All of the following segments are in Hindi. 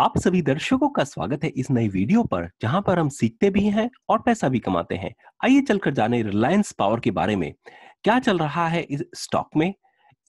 आप सभी दर्शकों का स्वागत है इस नई वीडियो पर जहां पर हम सीखते भी हैं और पैसा भी कमाते हैं आइए चलकर जाने रिलायंस पावर के बारे में क्या चल रहा है इस स्टॉक में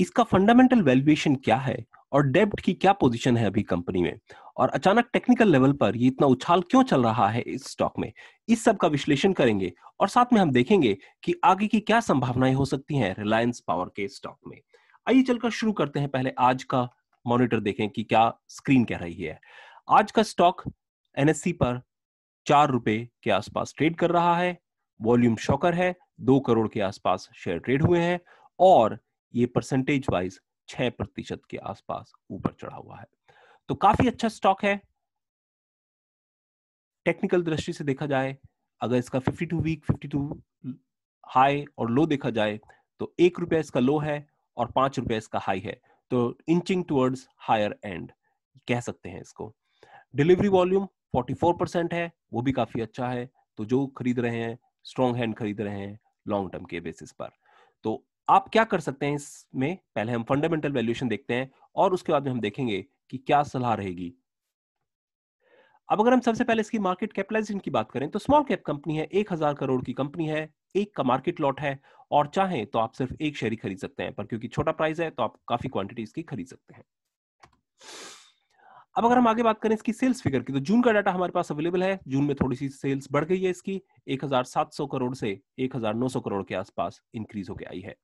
इसका फंडामेंटल वैल्यूएशन क्या है और डेब्ट की क्या पोजीशन है अभी कंपनी में और अचानक टेक्निकल लेवल पर ये इतना उछाल क्यों चल रहा है इस स्टॉक में इस सब का विश्लेषण करेंगे और साथ में हम देखेंगे कि आगे की क्या संभावनाएं हो सकती हैं रिलायंस पावर के स्टॉक में आइए चलकर शुरू करते हैं पहले आज का मॉनिटर देखें कि क्या स्क्रीन कह रही है आज का स्टॉक एनएससी पर चार रुपए के आसपास ट्रेड कर रहा है वॉल्यूम शॉकर है दो करोड़ के आसपास शेयर ट्रेड हुए हैं और ये परसेंटेज वाइज छह प्रतिशत के आसपास ऊपर चढ़ा हुआ है तो काफी अच्छा स्टॉक है टेक्निकल दृष्टि से देखा जाए अगर इसका 52 वीक 52 हाई और लो देखा जाए तो एक रुपया इसका लो है और पांच रुपया इसका हाई है तो इंचिंग टूवर्ड्स हायर एंड कह सकते हैं इसको डिलीवरी वॉल्यूम 44 परसेंट है वो भी काफी अच्छा है तो जो खरीद रहे हैं स्ट्रॉन्ग हैंड खरीद रहे हैं लॉन्ग टर्म के बेसिस पर तो आप क्या कर सकते हैं इसमें पहले हम फंडामेंटल वैल्यूएशन देखते हैं और उसके बाद में हम देखेंगे कि क्या सलाह रहेगी अब अगर हम सबसे पहले इसकी मार्केट कैपिटलाइजेशन की बात करें तो स्मॉल कैप कंपनी है एक हजार करोड़ की कंपनी है एक का मार्केट लॉट है और चाहें तो आप सिर्फ एक शेयर ही खरीद सकते हैं पर क्योंकि छोटा प्राइस है तो आप काफी क्वांटिटी इसकी खरीद सकते हैं अब अगर हम आगे बात करें इसकी सेल्स फिगर की तो जून का डाटा हमारे पास अवेलेबल है जून में थोड़ी सी सेल्स बढ़ गई है इसकी 1700 करोड़ से 1900 करोड़ के आसपास इंक्रीज होकर आई है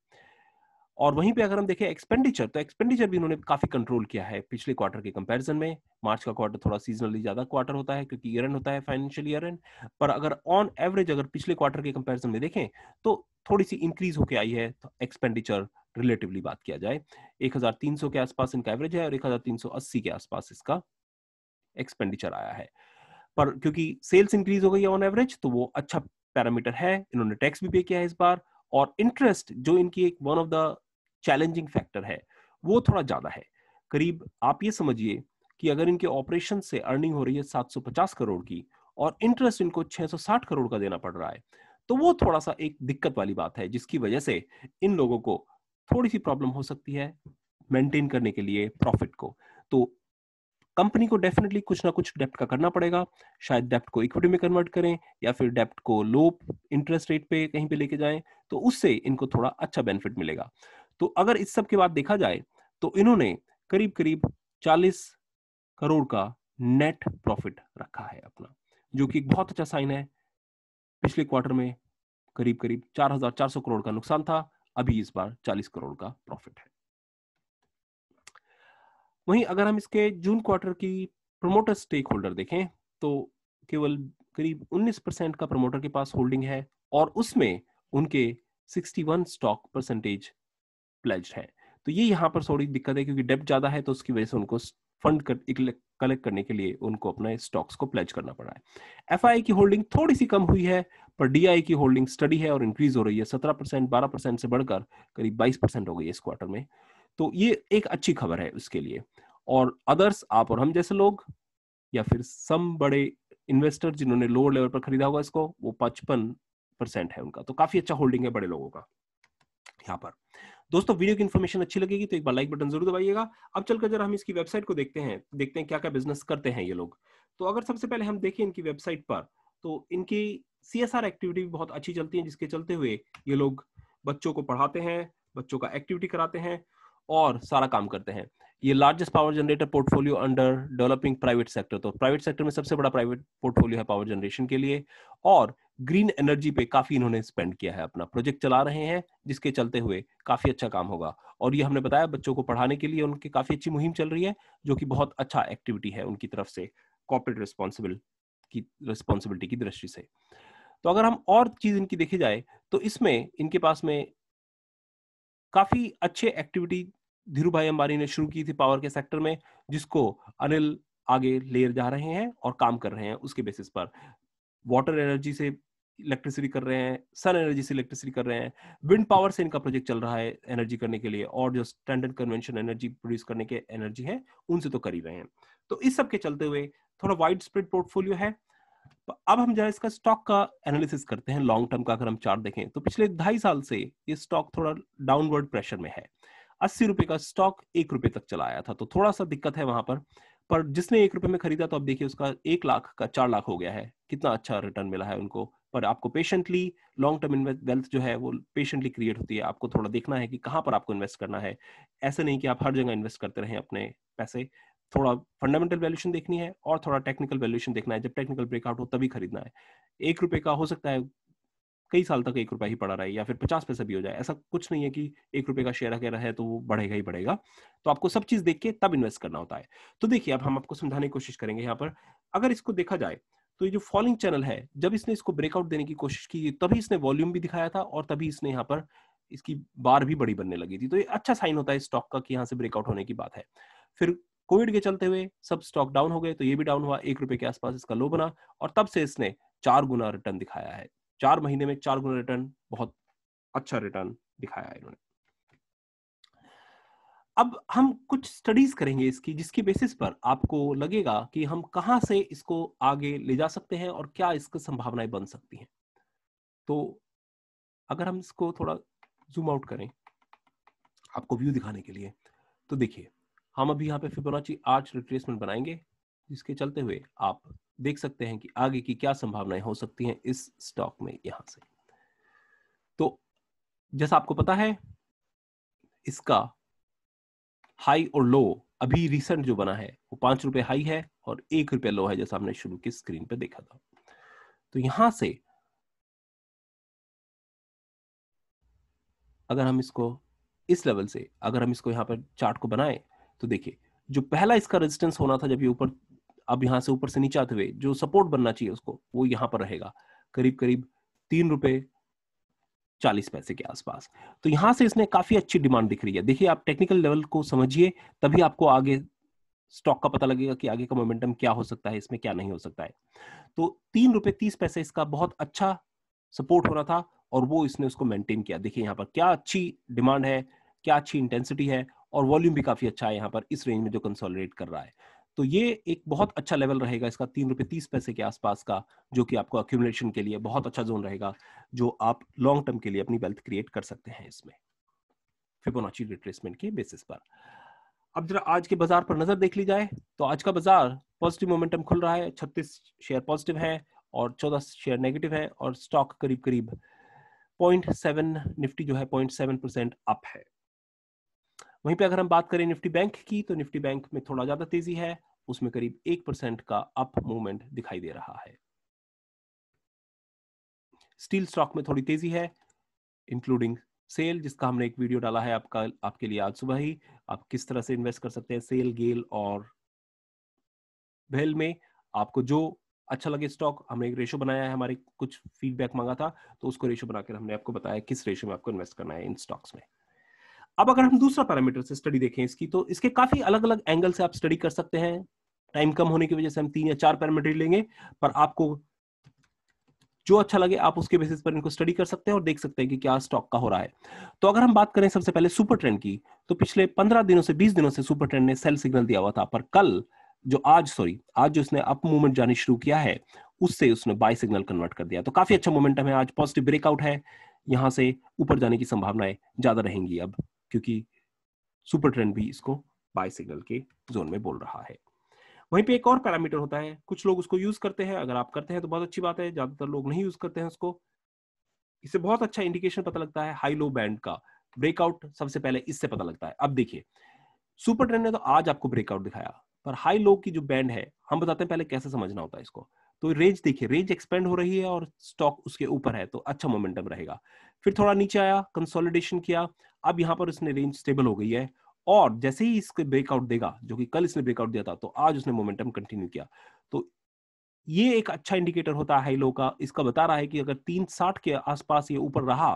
और वहीं पे अगर हम देखें एक्सपेंडिचर तो एक्सपेंडिचर भी उन्होंने काफी कंट्रोल किया है पिछले क्वार्टर के कंपैरिजन में मार्च का क्वार्टर थोड़ा सीजनली ज्यादा क्वार्टर होता है क्योंकि ईयर एंड होता है फाइनेंशियल ईयर एंड पर अगर ऑन एवरेज अगर पिछले क्वार्टर के कंपैरिजन में देखें तो थोड़ी सी इंक्रीज होकर आई है तो एक्सपेंडिचर रिलेटिवली बात किया जाए एक के आसपास इनका एवरेज है और एक के आसपास इसका एक्सपेंडिचर आया है पर क्योंकि सेल्स इंक्रीज हो गई है ऑन एवरेज तो वो अच्छा पैरामीटर है इन्होंने टैक्स भी पे किया है इस बार और इंटरेस्ट जो इनकी एक one of the challenging factor है वो थोड़ा ज़्यादा है करीब आप ये समझिए कि अगर इनके ऑपरेशन से अर्निंग हो रही है 750 करोड़ की और इंटरेस्ट इनको 660 करोड़ का देना पड़ रहा है तो वो थोड़ा सा एक दिक्कत वाली बात है जिसकी वजह से इन लोगों को थोड़ी सी प्रॉब्लम हो सकती है मेंटेन करने के लिए प्रॉफिट को तो कंपनी को डेफिनेटली कुछ ना कुछ डेप्ट का करना पड़ेगा शायद डेप्ट को इक्विटी में कन्वर्ट करें या फिर डेप्ट को लो इंटरेस्ट रेट पे कहीं पे लेके जाएं तो उससे इनको थोड़ा अच्छा बेनिफिट मिलेगा तो अगर इस सब के बाद देखा जाए तो इन्होंने करीब करीब 40 करोड़ का नेट प्रॉफिट रखा है अपना जो कि एक बहुत अच्छा साइन है पिछले क्वार्टर में करीब करीब 4,400 करोड़ का नुकसान था अभी इस बार 40 करोड़ का प्रॉफिट है वहीं अगर हम इसके जून क्वार्टर की प्रमोटर स्टेक होल्डर देखें तो केवल करीब 19 परसेंट का प्रमोटर के पास होल्डिंग है और उसमें उनके 61 स्टॉक परसेंटेज प्लेज्ड है तो ये यहाँ पर थोड़ी दिक्कत है क्योंकि डेप्ट ज़्यादा है तो उसकी वजह से उनको फंड कर, कलेक्ट करने के लिए उनको अपने स्टॉक्स को प्लेज करना पड़ा है एफ की होल्डिंग थोड़ी सी कम हुई है पर डी की होल्डिंग स्टडी है और इंक्रीज हो रही है सत्रह परसेंट बारह परसेंट से बढ़कर करीब बाईस परसेंट हो गई है इस क्वार्टर में तो ये एक अच्छी खबर है उसके लिए और अदर्स आप और हम जैसे लोग या फिर सम बड़े इन्वेस्टर जिन्होंने लोअर लेवल पर खरीदा होगा इसको वो पचपन परसेंट है उनका तो काफी अच्छा होल्डिंग है बड़े लोगों का यहाँ पर दोस्तों वीडियो की इन्फॉर्मेशन अच्छी लगेगी तो एक बार लाइक बटन जरूर दबाइएगा अब चलकर जरा हम इसकी वेबसाइट को देखते हैं देखते हैं क्या क्या बिजनेस करते हैं ये लोग तो अगर सबसे पहले हम देखें इनकी वेबसाइट पर तो इनकी सी एक्टिविटी भी बहुत अच्छी चलती है जिसके चलते हुए ये लोग बच्चों को पढ़ाते हैं बच्चों का एक्टिविटी कराते हैं और सारा काम करते हैं ये largest power generator portfolio under developing private sector तो प्राइवेट सेक्टर में सबसे बड़ा प्राइवेट पोर्टफोलियो है पावर जनरेशन के लिए और ग्रीन एनर्जी पे काफी इन्होंने स्पेंड किया है अपना प्रोजेक्ट चला रहे हैं जिसके चलते हुए काफी अच्छा काम होगा और ये हमने बताया बच्चों को पढ़ाने के लिए उनकी काफी अच्छी मुहिम चल रही है जो कि बहुत अच्छा एक्टिविटी है उनकी तरफ से कॉर्पोरेट रिस्पॉन्सिबल की रिस्पॉन्सिबिलिटी की दृष्टि से तो अगर हम और चीज इनकी देखी जाए तो इसमें इनके पास में काफी अच्छे एक्टिविटी धीरू भाई अंबानी ने शुरू की थी पावर के सेक्टर में जिसको अनिल आगे ले जा रहे हैं और काम कर रहे हैं उसके बेसिस पर वाटर एनर्जी से इलेक्ट्रिसिटी कर रहे हैं सन एनर्जी से इलेक्ट्रिसिटी कर रहे हैं विंड पावर से इनका प्रोजेक्ट चल रहा है एनर्जी करने के लिए और जो स्टैंडर्ड कन्वेंशन एनर्जी प्रोड्यूस करने के एनर्जी है उनसे तो कर ही रहे हैं तो इस सब के चलते हुए थोड़ा वाइड स्प्रेड पोर्टफोलियो है अब हम जरा इसका स्टॉक का एनालिसिस करते हैं लॉन्ग टर्म का अगर हम चार्ट देखें तो पिछले ढाई साल से ये स्टॉक थोड़ा डाउनवर्ड प्रेशर में है अस्सी रुपए का स्टॉक एक रुपए तक चला आया था तो थोड़ा सा दिक्कत है वहां पर पर जिसने एक रुपए में खरीदा तो अब देखिए उसका एक लाख का चार लाख हो गया है कितना अच्छा रिटर्न मिला है उनको पर आपको पेशेंटली लॉन्ग टर्म वेल्थ जो है वो पेशेंटली क्रिएट होती है आपको थोड़ा देखना है कि कहाँ पर आपको इन्वेस्ट करना है ऐसा नहीं कि आप हर जगह इन्वेस्ट करते रहें अपने पैसे थोड़ा फंडामेंटल वैल्यूशन देखनी है और थोड़ा टेक्निकल वैल्यूशन देखना है जब टेक्निकल ब्रेकआउट हो तभी खरीदना है एक रुपए का हो सकता है कई साल तक एक रुपया ही पड़ा रहे या फिर पचास पैसा भी हो जाए ऐसा कुछ नहीं है कि एक रुपये का शेयर अगर है तो वो बढ़ेगा ही बढ़ेगा तो आपको सब चीज देख के तब इन्वेस्ट करना होता है तो देखिए अब हम आपको समझाने की कोशिश करेंगे यहाँ पर अगर इसको देखा जाए तो ये जो फॉलिंग चैनल है जब इसने इसको ब्रेकआउट देने की कोशिश की तभी इसने वॉल्यूम भी दिखाया था और तभी इसने यहाँ पर इसकी बार भी बड़ी बनने लगी थी तो ये अच्छा साइन होता है स्टॉक का कि यहाँ से ब्रेकआउट होने की बात है फिर कोविड के चलते हुए सब स्टॉक डाउन हो गए तो ये भी डाउन हुआ एक रुपए के आसपास इसका लो बना और तब से इसने चार गुना रिटर्न दिखाया है चार महीने में चार गुना रिटर्न बहुत अच्छा रिटर्न दिखाया इन्होंने अब हम कुछ स्टडीज करेंगे इसकी जिसकी बेसिस पर आपको लगेगा कि हम कहाँ से इसको आगे ले जा सकते हैं और क्या इसकी संभावनाएं बन सकती हैं तो अगर हम इसको थोड़ा जूम आउट करें आपको व्यू दिखाने के लिए तो देखिए हम अभी यहाँ पे फिबोनाची आर्च रिप्लेसमेंट बनाएंगे जिसके चलते हुए आप देख सकते हैं कि आगे की क्या संभावनाएं हो सकती हैं इस स्टॉक में यहां से तो जैसा आपको पता है इसका हाई और लो अभी रिसेंट जो बना है वो पांच रुपए हाई है और एक रुपया लो है जैसा हमने शुरू की स्क्रीन पे देखा था तो यहां से अगर हम इसको इस लेवल से अगर हम इसको यहां पर चार्ट को बनाए तो देखिए जो पहला इसका रेजिस्टेंस होना था जब ये ऊपर अब यहाँ से ऊपर से नीचे आते हुए जो सपोर्ट बनना चाहिए उसको वो यहाँ पर रहेगा करीब करीब तीन रुपए चालीस पैसे के आसपास तो यहाँ से इसने काफी अच्छी डिमांड दिख रही है देखिए आप टेक्निकल लेवल को समझिए तभी आपको आगे स्टॉक का पता लगेगा कि आगे का मोमेंटम क्या हो सकता है इसमें क्या नहीं हो सकता है तो तीन रुपए तीस पैसे इसका बहुत अच्छा सपोर्ट हो रहा था और वो इसने उसको मेंटेन किया देखिए यहाँ पर क्या अच्छी डिमांड है क्या अच्छी इंटेंसिटी है और वॉल्यूम भी काफी अच्छा है यहाँ पर इस रेंज में जो कंसोलिडेट कर रहा है तो ये एक बहुत अच्छा लेवल रहेगा इसका तीन रुपये तीस पैसे के आसपास का जो कि आपको अक्यूमुलेशन के लिए बहुत अच्छा जोन रहेगा जो आप लॉन्ग टर्म के लिए अपनी वेल्थ क्रिएट कर सकते हैं इसमें फिबोनाची रिट्रेसमेंट के बेसिस पर अब जरा आज के बाजार पर नजर देख ली जाए तो आज का बाजार पॉजिटिव मोमेंटम खुल रहा है छत्तीस शेयर पॉजिटिव है और चौदह शेयर नेगेटिव है और स्टॉक करीब करीब पॉइंट सेवन निफ्टी जो है पॉइंट सेवन परसेंट अप है वहीं पे अगर हम बात करें निफ्टी बैंक की तो निफ्टी बैंक में थोड़ा ज्यादा तेजी है उसमें करीब एक परसेंट का अप मूवमेंट दिखाई दे रहा है स्टील स्टॉक में थोड़ी तेजी है इंक्लूडिंग सेल जिसका हमने एक वीडियो डाला है आपका आपके लिए आज सुबह ही आप किस तरह से इन्वेस्ट कर सकते हैं सेल गेल और भेल में आपको जो अच्छा लगे स्टॉक हमने एक रेशो बनाया है हमारे कुछ फीडबैक मांगा था तो उसको रेशो बनाकर हमने आपको बताया किस रेशो में आपको इन्वेस्ट करना है इन स्टॉक्स में अब अगर हम दूसरा पैरामीटर से स्टडी देखें इसकी तो इसके काफी अलग अलग एंगल से आप स्टडी कर सकते हैं टाइम कम होने की वजह से हम तीन या चार पैरामीटर लेंगे पर आपको जो अच्छा लगे आप उसके बेसिस पर इनको स्टडी कर सकते हैं और देख सकते हैं कि क्या स्टॉक का हो रहा है तो अगर हम बात करें सबसे पहले सुपर ट्रेंड की तो पिछले पंद्रह दिनों से बीस दिनों से सुपर ट्रेंड ने सेल सिग्नल दिया हुआ था पर कल जो आज सॉरी आज जो इसने अप मूवमेंट जानी शुरू किया है उससे उसने बाय सिग्नल कन्वर्ट कर दिया तो काफी अच्छा मोमेंटम है आज पॉजिटिव ब्रेकआउट है यहाँ से ऊपर जाने की संभावनाएं ज्यादा रहेंगी अब क्योंकि सुपर ट्रेंड भी इसको बाय सिग्नल के जोन में बोल रहा है वहीं पे एक और पैरामीटर होता है कुछ लोग उसको यूज करते हैं अगर आप करते हैं तो बहुत अच्छी बात है ज्यादातर लोग नहीं यूज करते हैं उसको इससे बहुत अच्छा इंडिकेशन पता लगता है हाई लो बैंड का ब्रेकआउट सबसे पहले इससे पता लगता है अब देखिए सुपर ट्रेंड ने तो आज आपको ब्रेकआउट दिखाया पर हाई लो की जो बैंड है हम बताते हैं पहले कैसे समझना होता है इसको तो रेंज देखिए रेंज एक्सपेंड हो रही है और स्टॉक उसके ऊपर है तो अच्छा मोमेंटम रहेगा फिर थोड़ा नीचे आया कंसोलिडेशन किया अब यहां पर इसने रेंज स्टेबल हो गई है और जैसे ही इसके ब्रेकआउट देगा जो कि कल इसने ब्रेकआउट दिया था तो आज उसने मोमेंटम कंटिन्यू किया तो ये एक अच्छा इंडिकेटर होता है हाई लो का इसका बता रहा है कि अगर तीन साठ के आसपास ये ऊपर रहा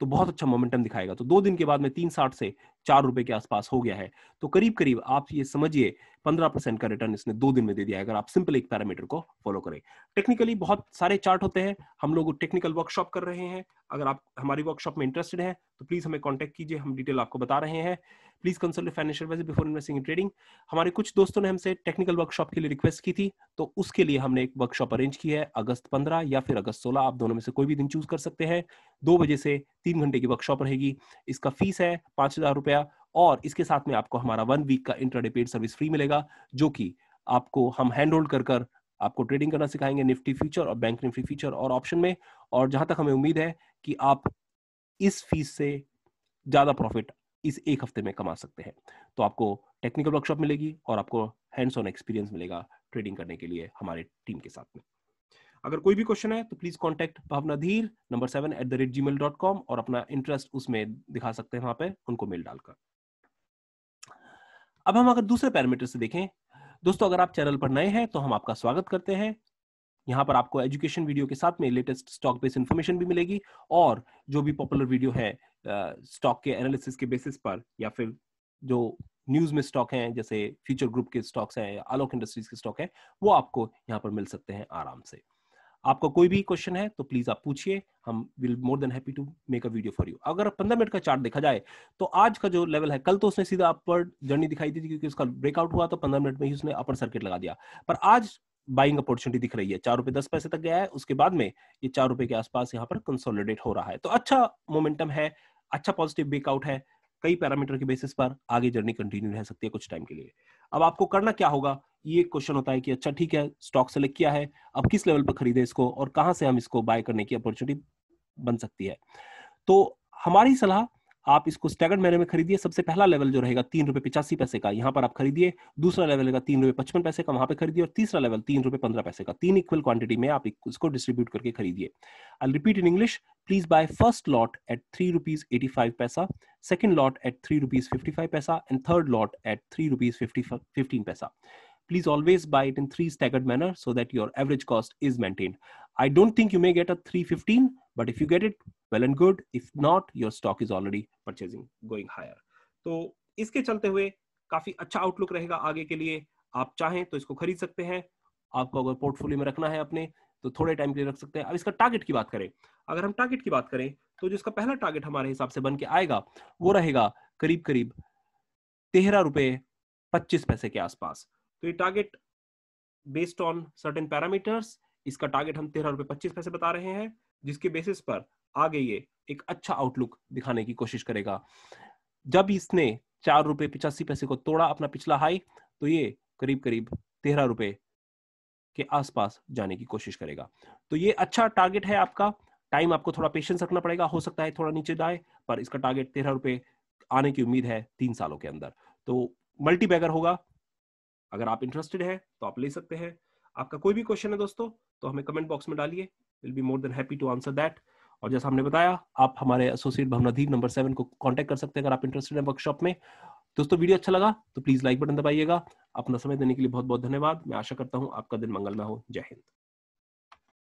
तो बहुत अच्छा मोमेंटम दिखाएगा तो दो दिन के बाद में तीन साठ से चार रुपए के आसपास हो गया है तो करीब करीब आप ये समझिए पंद्रह परसेंट का रिटर्न इसने दो दिन में दे दिया है अगर आप सिंपल एक पैरामीटर को फॉलो करें टेक्निकली बहुत सारे चार्ट होते हैं हम लोग टेक्निकल वर्कशॉप कर रहे हैं अगर आप हमारी वर्कशॉप में इंटरेस्टेड हैं तो प्लीज हमें कॉन्टेक्ट कीजिए हम डिटेल आपको बता रहे हैं please consult financial advisor before investing in trading हमारे कुछ दोस्तों ने हमसे टेक्निकल वर्कशॉप के लिए रिक्वेस्ट की थी तो उसके लिए हमने एक वर्कशॉप अरेंज की है अगस्त पंद्रह या फिर अगस्त सोलह आप दोनों में से कोई भी दिन चूज कर सकते हैं दो बजे से तीन घंटे की वर्कशॉप रहेगी इसका फीस है पांच हजार रुपया और इसके साथ में आपको हमारा वन वीक का इंटरडे पेड सर्विस फ्री मिलेगा जो कि आपको हम हैंड होल्ड कर कर आपको ट्रेडिंग करना सिखाएंगे निफ्टी फ्यूचर और बैंक निफ्टी फ्यूचर और ऑप्शन में और जहां तक हमें उम्मीद है कि आप इस फीस से ज्यादा प्रॉफिट इस एक हफ्ते में कमा सकते हैं तो आपको टेक्निकल वर्कशॉप मिलेगी और आपको हैंड्स ऑन एक्सपीरियंस मिलेगा ट्रेडिंग करने के लिए हमारे टीम के साथ में अगर कोई भी क्वेश्चन है तो please contact Bhavna Dhir number seven eight the rate Gmail dot com और अपना इंटरेस्ट उसमें दिखा सकते हैं वहां पे उनको मेल डालकर अब हम अगर दूसरे पैरामीटर से देखें दोस्तों अगर आप चैनल पर नए हैं तो हम आपका स्वागत करते हैं यहाँ पर आपको एजुकेशन वीडियो के साथ में लेटेस्ट स्टॉक बेस्ड इन्फॉर्मेशन भी मिलेगी और जो भी पॉपुलर वीडियो है स्टॉक के एनालिसिस के बेसिस पर या फिर जो न्यूज में स्टॉक हैं जैसे फ्यूचर ग्रुप के स्टॉक्स हैं या आलोक इंडस्ट्रीज के स्टॉक हैं वो आपको यहाँ पर मिल सकते हैं आराम से आपका कोई भी क्वेश्चन है तो प्लीज आप पूछिए हम will more than happy to make a video for you अगर पंद्रह मिनट का चार्ट देखा जाए तो आज का जो लेवल है कल तो उसने सीधा अपर जर्नी दिखाई दी थी क्योंकि उसका ब्रेकआउट हुआ तो पंद्रह मिनट में ही उसने अपर सर्किट लगा दिया पर आज बाइंग अपॉर्चुनिटी दिख रही है चार रुपए दस पैसे तक गया है उसके बाद में ये चार रुपए के आसपास यहाँ पर कंसोलिडेट हो रहा है तो अच्छा मोमेंटम है अच्छा पॉजिटिव ब्रेकआउट है कई पैरामीटर के बेसिस पर आगे जर्नी कंटिन्यू रह सकती है कुछ टाइम के लिए अब आपको करना क्या होगा ये क्वेश्चन होता है कि अच्छा ठीक है स्टॉक सेलेक्ट किया है अब किस लेवल पर खरीदे इसको और कहां से हम इसको बाय करने की अपॉर्चुनिटी बन सकती है तो हमारी सलाह आप इसको स्टैगर्ड मैनर में खरीदिए सबसे पहला लेवल जो रहेगा तीन रुपए पिचासी पैसे का यहाँ पर आप खरीदिए दूसरा लेवल रहेगा तीन रुपए पचपन पैसे का वहां पर खरीदिए और तीसरा लेवल तीन रुपए पंद्रह पैसे का तीन इक्वल क्वांटिटी में आप इसको डिस्ट्रीब्यूट करके खरीदिए I repeat in English please buy first lot at three rupees eighty five paisa second lot at three rupees fifty five paisa and third lot at three rupees fifty fifteen paisa always always it in three staggered manner so that your average cost is is I don't think you may get a three fifteen but if you get it well and good if not your stock is already purchasing going higher तो इसके चलते हुए काफी अच्छा आउटलुक रहेगा आगे के लिए आप चाहें तो इसको खरीद सकते हैं आपको अगर पोर्टफोलियो में रखना है अपने तो थोड़े टाइम के लिए रख सकते हैं अब इसका टारगेट की बात करें अगर हम टारगेट की बात करें तो जिसका पहला टारगेट हमारे हिसाब से बन के आएगा वो रहेगा करीब करीब तेरह रुपये पच्चीस पैसे के आसपास तो ये target based on certain parameters इसका टारगेट हम तेरह रुपये पच्चीस पैसे बता रहे हैं जिसके बेसिस पर आगे ये एक अच्छा आउटलुक दिखाने की कोशिश करेगा जब इसने चार रुपए पिचासी पैसे को तोड़ा अपना पिछला हाई तो ये करीब करीब तेरह रुपए के आसपास जाने की कोशिश करेगा तो ये अच्छा टारगेट है आपका टाइम आपको थोड़ा पेशेंस रखना पड़ेगा हो सकता है थोड़ा नीचे जाए पर इसका टारगेट तेरह रुपए आने की उम्मीद है तीन सालों के अंदर तो मल्टी बैगर होगा अगर आप इंटरेस्टेड है तो आप ले सकते हैं आपका कोई भी क्वेश्चन है दोस्तों तो हमें कमेंट बॉक्स में डालिए will be more than happy to answer that और जैसा हमने बताया आप हमारे एसोसिएट भवनाधीप नंबर सेवन को कॉन्टेक्ट कर सकते हैं अगर आप इंटरेस्टेड हैं वर्कशॉप में दोस्तों वीडियो अच्छा लगा तो प्लीज लाइक बटन दबाइएगा अपना समय देने के लिए बहुत बहुत धन्यवाद मैं आशा करता हूँ आपका दिन मंगलमय हो जय हिंद